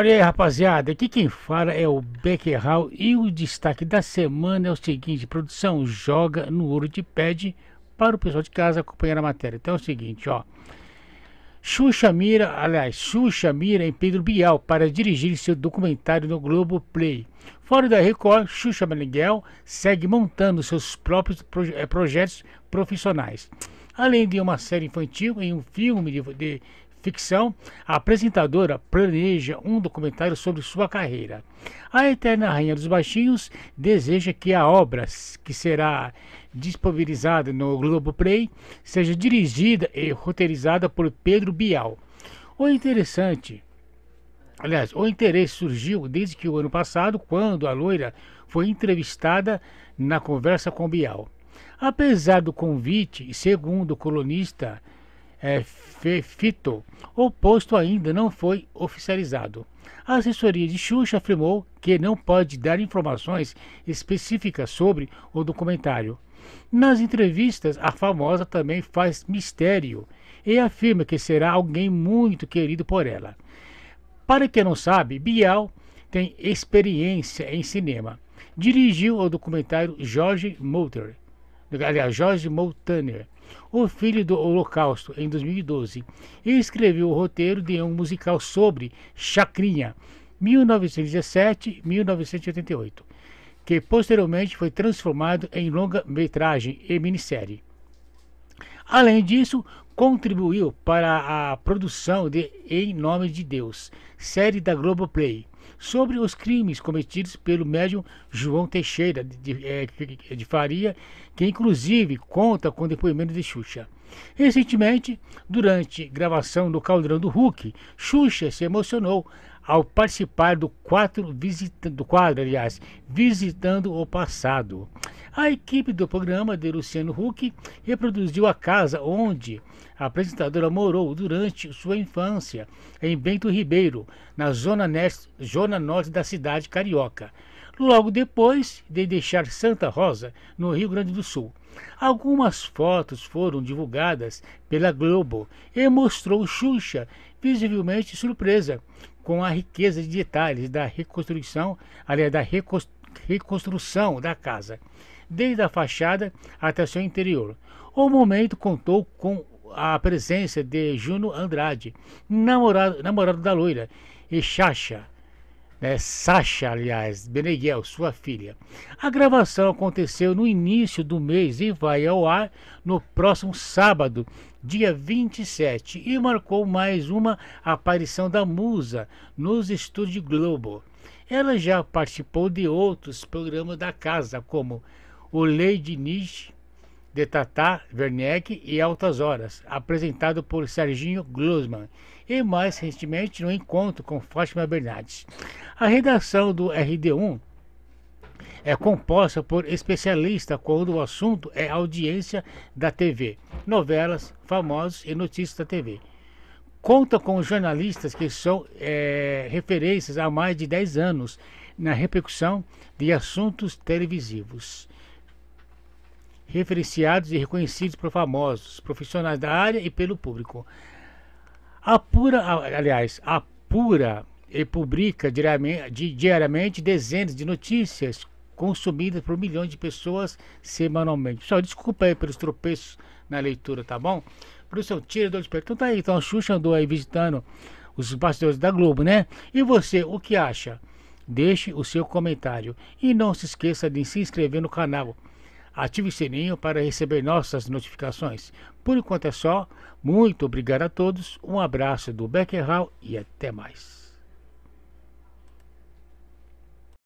Olha aí, rapaziada, aqui quem fala é o Beckerhal e o destaque da semana é o seguinte, produção joga no ouro de pad para o pessoal de casa acompanhar a matéria. Então é o seguinte, ó. Xuxa mira, aliás, Xuxa mira em Pedro Bial para dirigir seu documentário no Globo Play. Fora da Record, Xuxa Meneghel segue montando seus próprios proje eh, projetos profissionais. Além de uma série infantil e um filme de, de ficção, a apresentadora planeja um documentário sobre sua carreira. A Eterna Rainha dos Baixinhos deseja que a obra, que será disponibilizada no Globoplay, seja dirigida e roteirizada por Pedro Bial. O interessante Aliás, o interesse surgiu desde que o ano passado, quando a loira foi entrevistada na conversa com Bial. Apesar do convite, segundo o colunista é, Fefito. O posto ainda não foi oficializado. A assessoria de Xuxa afirmou que não pode dar informações específicas sobre o documentário. Nas entrevistas, a famosa também faz mistério e afirma que será alguém muito querido por ela. Para quem não sabe, Bial tem experiência em cinema. Dirigiu o documentário Jorge Mulder, aliás, Jorge Moltaner, o Filho do Holocausto, em 2012, e escreveu o roteiro de um musical sobre Chacrinha, 1917-1988, que posteriormente foi transformado em longa-metragem e minissérie. Além disso, contribuiu para a produção de Em Nome de Deus, série da Globoplay, sobre os crimes cometidos pelo médium João Teixeira de, de eh, Faria, que inclusive conta com depoimento de Xuxa. Recentemente, durante gravação do Caldeirão do Hulk, Xuxa se emocionou ao participar do quadro, do quadro aliás, Visitando o Passado. A equipe do programa de Luciano Huck reproduziu a casa onde a apresentadora morou durante sua infância, em Bento Ribeiro, na zona, neste, zona norte da cidade carioca logo depois de deixar Santa Rosa, no Rio Grande do Sul. Algumas fotos foram divulgadas pela Globo e mostrou Xuxa visivelmente surpresa com a riqueza de detalhes da reconstrução, aliás, da reconstrução da casa desde a fachada até seu interior. O momento contou com a presença de Juno Andrade, namorado, namorado da loira, e Chacha, né, Sasha, aliás, Beneguel, sua filha. A gravação aconteceu no início do mês e vai ao ar no próximo sábado, dia 27, e marcou mais uma aparição da musa nos estúdios Globo. Ela já participou de outros programas da casa, como o Leibniz de Tata Werneck e Altas Horas, apresentado por Serginho Glusman, e mais recentemente no encontro com Fátima Bernardes. A redação do RD1 é composta por especialista quando o assunto é audiência da TV, novelas, famosos e notícias da TV. Conta com jornalistas que são é, referências há mais de 10 anos na repercussão de assuntos televisivos referenciados e reconhecidos por famosos, profissionais da área e pelo público. A pura, aliás, a pura e publica diariamente, dezenas de notícias consumidas por milhões de pessoas semanalmente. Pessoal, desculpa aí pelos tropeços na leitura, tá bom? Produção, tira do espelho. Então tá aí, então a Xuxa andou aí visitando os bastidores da Globo, né? E você, o que acha? Deixe o seu comentário e não se esqueça de se inscrever no canal ative o sininho para receber nossas notificações. Por enquanto é só. Muito obrigado a todos, um abraço do Beckerhall e até mais.